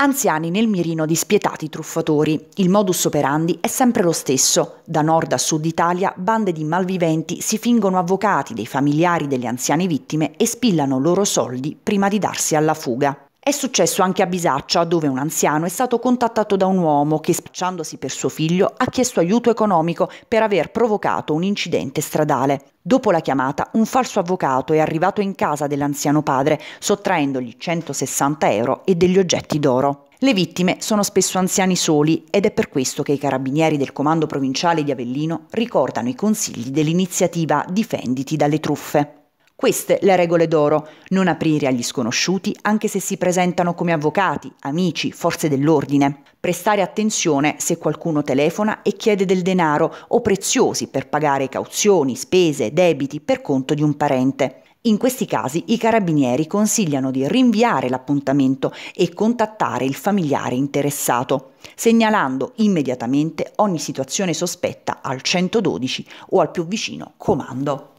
anziani nel mirino di spietati truffatori. Il modus operandi è sempre lo stesso. Da nord a sud Italia, bande di malviventi si fingono avvocati dei familiari delle anziane vittime e spillano loro soldi prima di darsi alla fuga. È successo anche a Bisaccia, dove un anziano è stato contattato da un uomo che, spacciandosi per suo figlio, ha chiesto aiuto economico per aver provocato un incidente stradale. Dopo la chiamata, un falso avvocato è arrivato in casa dell'anziano padre, sottraendogli 160 euro e degli oggetti d'oro. Le vittime sono spesso anziani soli ed è per questo che i carabinieri del comando provinciale di Avellino ricordano i consigli dell'iniziativa Difenditi dalle truffe. Queste le regole d'oro, non aprire agli sconosciuti anche se si presentano come avvocati, amici, forze dell'ordine. Prestare attenzione se qualcuno telefona e chiede del denaro o preziosi per pagare cauzioni, spese, debiti per conto di un parente. In questi casi i carabinieri consigliano di rinviare l'appuntamento e contattare il familiare interessato, segnalando immediatamente ogni situazione sospetta al 112 o al più vicino comando.